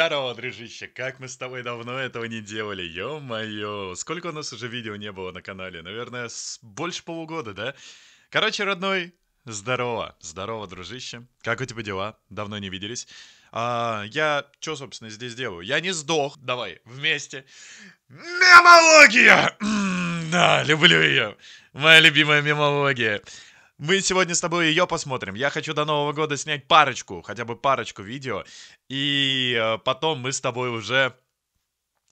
Здорово, дружище, как мы с тобой давно этого не делали, ё-моё. Сколько у нас уже видео не было на канале? Наверное, с... больше полугода, да? Короче, родной, здорово, здорово, дружище. Как у тебя дела? Давно не виделись. А, я что, собственно, здесь делаю? Я не сдох, давай, вместе. Мемология! да, люблю ее. Моя любимая мемология. Мы сегодня с тобой ее посмотрим. Я хочу до Нового года снять парочку, хотя бы парочку видео. И э, потом мы с тобой уже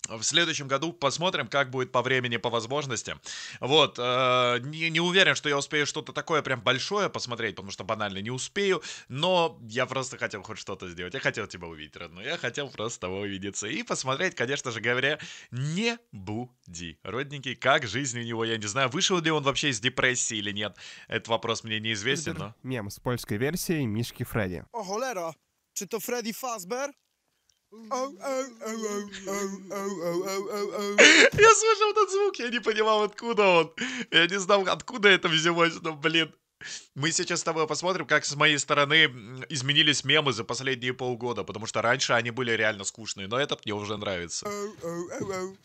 в следующем году посмотрим, как будет по времени, по возможности. Вот, э, не, не уверен, что я успею что-то такое прям большое посмотреть, потому что банально не успею, но я просто хотел хоть что-то сделать. Я хотел тебя увидеть, родной, я хотел просто с увидеться. И посмотреть, конечно же говоря, не буди, родненький, как жизнь у него, я не знаю, вышел ли он вообще из депрессии или нет, этот вопрос мне неизвестен, но... Мем с польской версией Мишки Фредди. Охолера, холера! Czy to Freddy я слышал этот звук, я не понимал, откуда он. Я не знал, откуда это взялось, но, блин. Мы сейчас с тобой посмотрим, как с моей стороны изменились мемы за последние полгода, потому что раньше они были реально скучные, но этот мне уже нравится.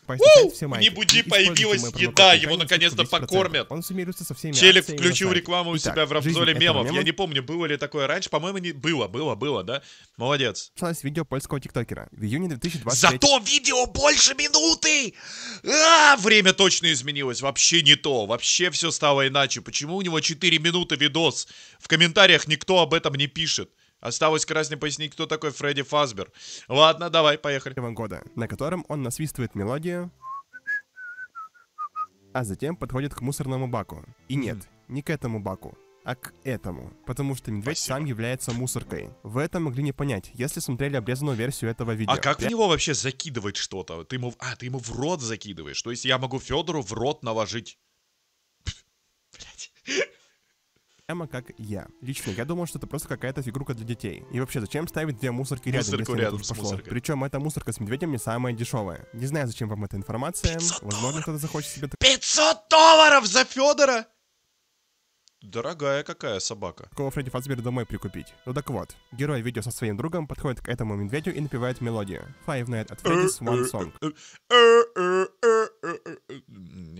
Не буди, появилась еда, его наконец-то покормят. Он суммируется со всеми Челик включил рекламу у себя в обзоре мемов. Я не помню, было ли такое раньше, по-моему, не было, было, было, да? Молодец. Началось видео польского тиктокера в июне 2020. Зато видео больше минуты! А, время точно изменилось, вообще не то, вообще все стало иначе. Почему у него 4 минуты? минуты видос. В комментариях никто об этом не пишет. Осталось красный пояснить, кто такой Фредди Фазбер. Ладно, давай, поехали. года, на котором он насвистывает мелодию, а затем подходит к мусорному баку. И нет, не к этому баку, а к этому, потому что медведь Спасибо. сам является мусоркой. Вы это могли не понять, если смотрели обрезанную версию этого видео. А как в него вообще закидывать что-то? Ты ему, а, ты ему в рот закидываешь. То есть я могу Федору в рот наложить. Блять прямо как я. Лично я думал, что это просто какая-то фигурка для детей. И вообще, зачем ставить две мусорки рядом, Мусорку если рядом пошло? Мусоркой. Причем эта мусорка с медведем не самая дешевая. Не знаю, зачем вам эта информация. Возможно, кто-то захочет себе... 500 долларов за Федора! Дорогая какая собака. Кого Фредди Фазбер домой прикупить. Ну так вот, герой видео со своим другом подходит к этому медведю и напевает мелодию. Five Nights at Freddy's One Song.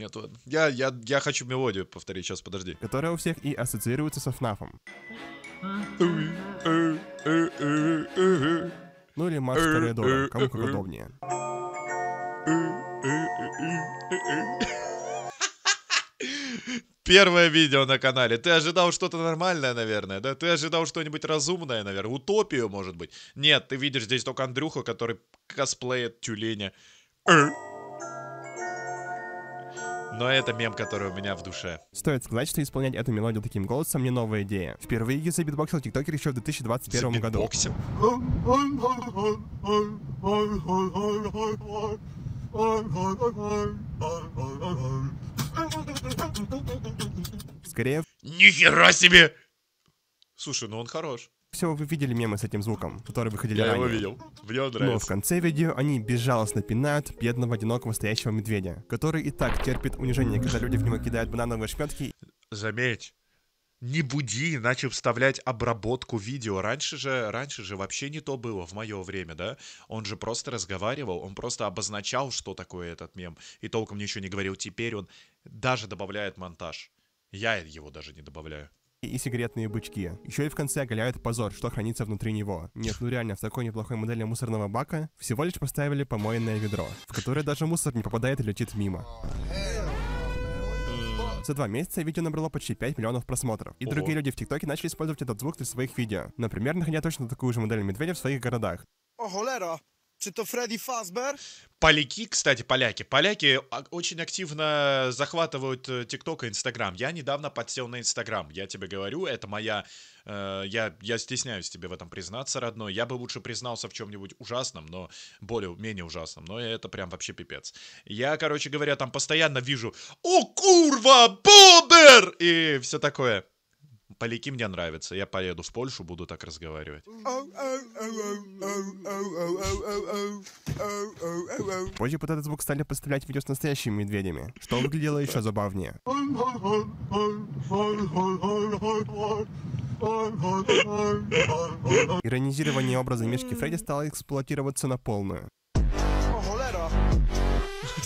нет, Я, я, я хочу мелодию повторить, сейчас, подожди. Которая у всех и ассоциируется со ФНАФом. Ну или марш Тореадора, кому как удобнее. Первое видео на канале. Ты ожидал что-то нормальное, наверное, да? Ты ожидал что-нибудь разумное, наверное. Утопию, может быть. Нет, ты видишь здесь только Андрюха, который косплеит тюленя. Но это мем, который у меня в душе. Стоит сказать, что исполнять эту мелодию таким голосом не новая идея. Впервые Гиза битбоксил тиктокер еще в 2021 за году. Скорее... Нихера себе! Слушай, ну он хорош все, вы видели мемы с этим звуком, которые выходили Я ранее. его видел. Мне он нравится. Но в конце видео они безжалостно пинают бедного одинокого стоящего медведя, который и так терпит унижение, когда люди в него кидают банановые шметки. Заметь, не буди, иначе вставлять обработку видео. Раньше же, раньше же вообще не то было в мое время, да? Он же просто разговаривал, он просто обозначал, что такое этот мем, и толком ничего не говорил. Теперь он даже добавляет монтаж. Я его даже не добавляю и секретные бычки. Еще и в конце оголяют позор, что хранится внутри него. Нет, ну реально, в такой неплохой модели мусорного бака всего лишь поставили помоенное ведро, в которое даже мусор не попадает и летит мимо. За два месяца видео набрало почти 5 миллионов просмотров. И другие люди в ТикТоке начали использовать этот звук для своих видео. Например, находя точно такую же модель медведя в своих городах. Что-то Фредди Фасбер. Поляки, кстати, поляки. Поляки очень активно захватывают э, ТикТок и Инстаграм. Я недавно подсел на Инстаграм. Я тебе говорю, это моя... Э, я, я стесняюсь тебе в этом признаться, родной. Я бы лучше признался в чем-нибудь ужасном, но более-менее ужасном. Но это прям вообще пипец. Я, короче говоря, там постоянно вижу «О, курва, бодер!» и все такое. Поляки мне нравятся. Я поеду в Польшу, буду так разговаривать. Позже под этот звук стали подставлять видео с настоящими медведями, что выглядело еще забавнее. Иронизирование образа Мишки Фредди стало эксплуатироваться на полную.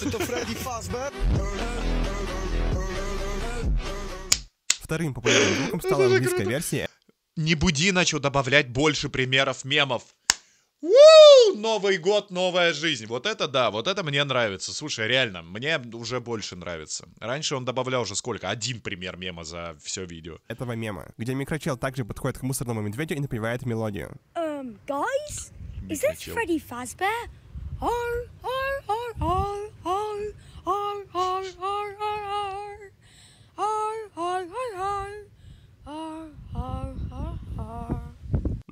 Это Фредди Фазбер? вторым популярным звуком стала английская версия. Не буди начал добавлять больше примеров мемов. Уу! Новый год, новая жизнь. Вот это да, вот это мне нравится. Слушай, реально, мне уже больше нравится. Раньше он добавлял уже сколько? Один пример мема за все видео. Этого мема, где микрочел также подходит к мусорному медведю и напевает мелодию. Um, guys, is that Freddy Fazbear? Ar, ar, ar, ar, ar.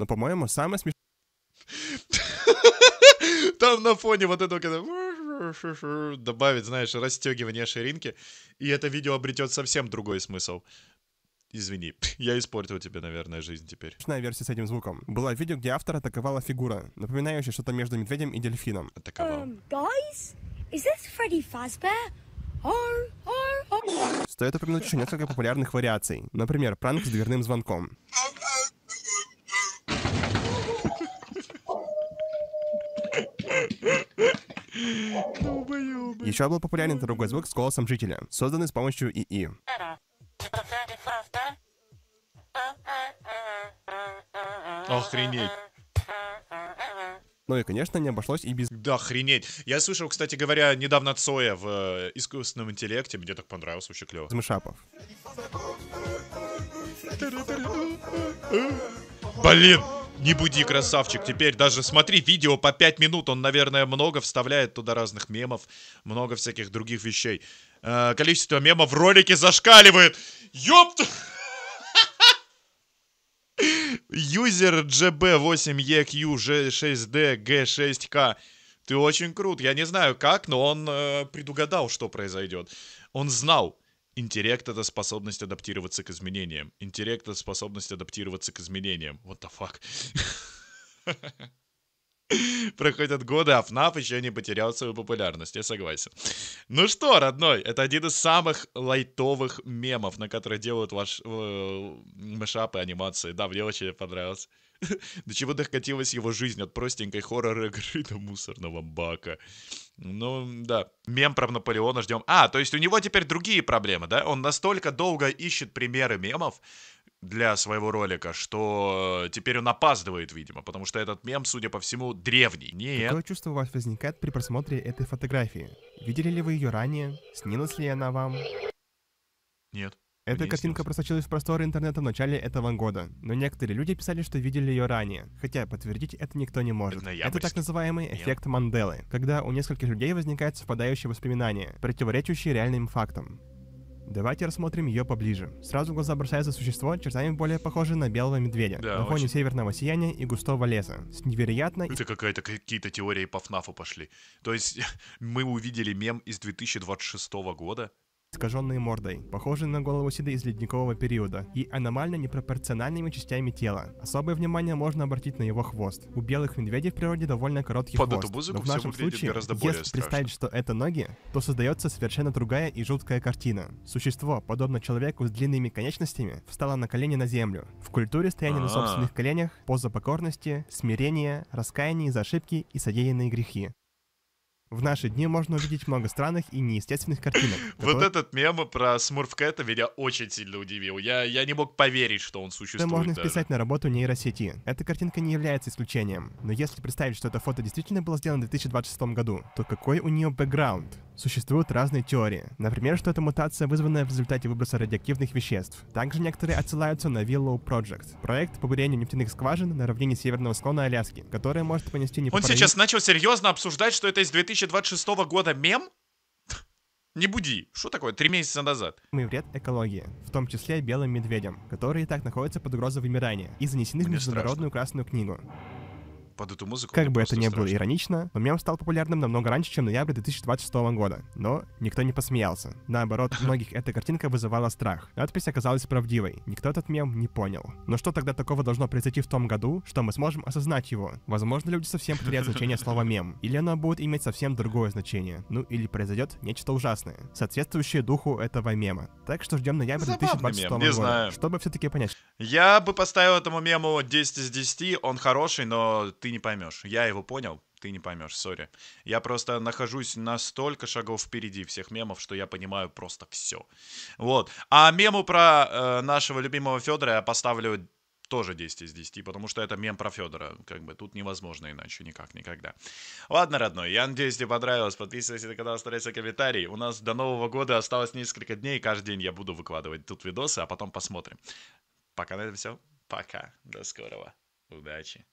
Но, по-моему, самое смешное... Там на фоне вот этого, когда добавить, знаешь, расстегивание ширинки, и это видео обретет совсем другой смысл. Извини, я испортил тебе, наверное, жизнь теперь. Смешная версия с этим звуком. Была видео, где автор атаковала фигура, напоминающая что-то между медведем и дельфином. Um, Стоит упомянуть еще несколько популярных вариаций. Например, пранк с дверным звонком. Еще был популярен другой звук с голосом жителя, созданный с помощью ИИ. Охренеть. Ну и, конечно, не обошлось и без... Да, охренеть. Я слышал, кстати говоря, недавно Цоя в э, искусственном интеллекте. Мне так понравилось, вообще клево. Мышапов. Блин, не буди, красавчик. Теперь даже смотри видео по 5 минут. Он, наверное, много вставляет туда разных мемов, много всяких других вещей. Э, количество мемов в ролике зашкаливает. Ёпта! Юзер GB8EQ6DG6K. Ты очень крут. Я не знаю как, но он э, предугадал, что произойдет. Он знал. Интеллект — это способность адаптироваться к изменениям. Интеллект — это способность адаптироваться к изменениям. What the fuck? Проходят годы, а ФНАФ еще не потерял свою популярность, я согласен. Ну что, родной, это один из самых лайтовых мемов, на которые делают ваши э, мешапы анимации. Да, мне очень понравилось. До чего докатилась его жизнь от простенькой хоррор-игры до мусорного бака. Ну, да. Мем про Наполеона ждем. А, то есть у него теперь другие проблемы, да? Он настолько долго ищет примеры мемов, для своего ролика, что э, теперь он опаздывает, видимо, потому что этот мем, судя по всему, древний. Нет. Какое чувство у вас возникает при просмотре этой фотографии? Видели ли вы ее ранее? Снилась ли она вам? Нет. Эта картинка просочилась в просторы интернета в начале этого года, но некоторые люди писали, что видели ее ранее, хотя подтвердить это никто не может. Это так называемый эффект Манделы, когда у нескольких людей возникают совпадающие воспоминания, противоречащие реальным фактам. Давайте рассмотрим ее поближе. Сразу в глаза бросается существо, чертами более похоже на белого медведя, да, на фоне очень. северного сияния и густого леса. С невероятно... Это какая-то какие-то теории по ФНАФу пошли. То есть мы увидели мем из 2026 года, искаженные мордой, похожей на голову Сида из ледникового периода, и аномально непропорциональными частями тела. Особое внимание можно обратить на его хвост. У белых медведей в природе довольно короткий Под хвост, музыку но в нашем случае, если страшно. представить, что это ноги, то создается совершенно другая и жуткая картина. Существо, подобно человеку с длинными конечностями, встало на колени на землю. В культуре стояние на собственных а. коленях, поза покорности, смирение, раскаяние за ошибки и содеянные грехи. В наши дни можно увидеть много странных и неестественных картинок. Вот этот мем про Смурфкэта меня очень сильно удивил. Я, я не мог поверить, что он существует. Это можно даже. на работу нейросети. Эта картинка не является исключением. Но если представить, что это фото действительно было сделано в 2026 году, то какой у нее бэкграунд? Существуют разные теории. Например, что это мутация, вызванная в результате выброса радиоактивных веществ. Также некоторые отсылаются на Willow Project, проект по бурению нефтяных скважин на равнине северного склона Аляски, который может понести непоправимые... Он сейчас начал серьезно обсуждать, что это из 2000 2026 года мем? Не буди. Что такое? Три месяца назад. Мы вред экологии, в том числе белым медведям, которые и так находятся под угрозой вымирания и занесены Мне в Международную страшно. Красную книгу под эту музыку. Как бы это ни было иронично, но мем стал популярным намного раньше, чем ноябрь 2026 года. Но никто не посмеялся. Наоборот, у многих эта картинка вызывала страх. Надпись оказалась правдивой. Никто этот мем не понял. Но что тогда такого должно произойти в том году, что мы сможем осознать его? Возможно, люди совсем потеряют значение слова мем. Или оно будет иметь совсем другое значение. Ну или произойдет нечто ужасное, соответствующее духу этого мема. Так что ждем ноябрь 2026 года. Чтобы все-таки понять, я бы поставил этому мему 10 из 10. Он хороший, но ты не поймешь. Я его понял, ты не поймешь, сори. Я просто нахожусь настолько шагов впереди всех мемов, что я понимаю просто все. Вот. А мему про э, нашего любимого Федора я поставлю тоже 10 из 10, потому что это мем про Федора. Как бы тут невозможно иначе, никак, никогда. Ладно, родной, я надеюсь, тебе понравилось. Подписывайся на канал, оставляйся комментарий. У нас до Нового года осталось несколько дней, каждый день я буду выкладывать тут видосы, а потом посмотрим. Пока на этом все. Пока. До скорого. Удачи.